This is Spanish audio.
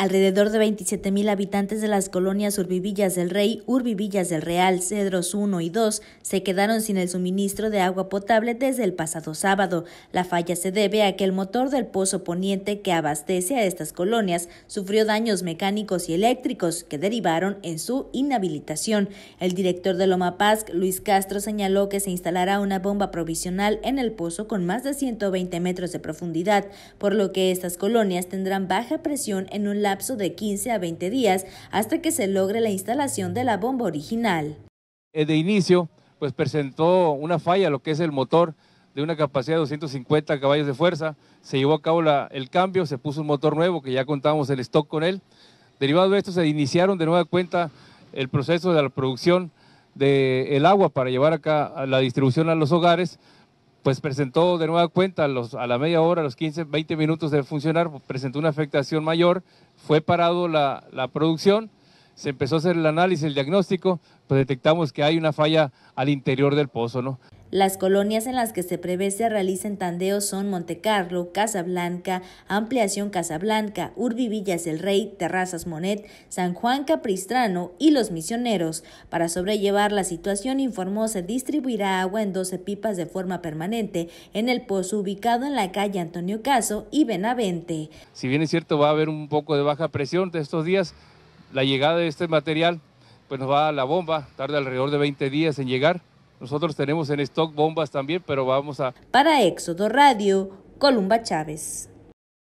Alrededor de 27.000 habitantes de las colonias Urbivillas del Rey, Urbivillas del Real, Cedros 1 y 2 se quedaron sin el suministro de agua potable desde el pasado sábado. La falla se debe a que el motor del pozo poniente que abastece a estas colonias sufrió daños mecánicos y eléctricos que derivaron en su inhabilitación. El director de Loma Paz, Luis Castro, señaló que se instalará una bomba provisional en el pozo con más de 120 metros de profundidad, por lo que estas colonias tendrán baja presión en un lapso de 15 a 20 días hasta que se logre la instalación de la bomba original. Eh, de inicio, pues presentó una falla lo que es el motor de una capacidad de 250 caballos de fuerza. Se llevó a cabo la, el cambio, se puso un motor nuevo que ya contábamos el stock con él. Derivado de esto, se iniciaron de nueva cuenta el proceso de la producción del el agua para llevar acá a la distribución a los hogares pues presentó de nueva cuenta los, a la media hora, a los 15, 20 minutos de funcionar, presentó una afectación mayor, fue parado la, la producción se empezó a hacer el análisis, el diagnóstico, pues detectamos que hay una falla al interior del pozo, ¿no? Las colonias en las que se prevé se realicen tandeos son Monte Montecarlo, Casablanca, Ampliación Casablanca, Urbivillas el Rey, Terrazas Monet, San Juan Capristrano y Los Misioneros. Para sobrellevar la situación, informó se distribuirá agua en 12 pipas de forma permanente en el pozo ubicado en la calle Antonio Caso y Benavente. Si bien es cierto, va a haber un poco de baja presión de estos días, la llegada de este material pues nos va a la bomba, tarda alrededor de 20 días en llegar. Nosotros tenemos en stock bombas también, pero vamos a... Para Éxodo Radio, Columba Chávez.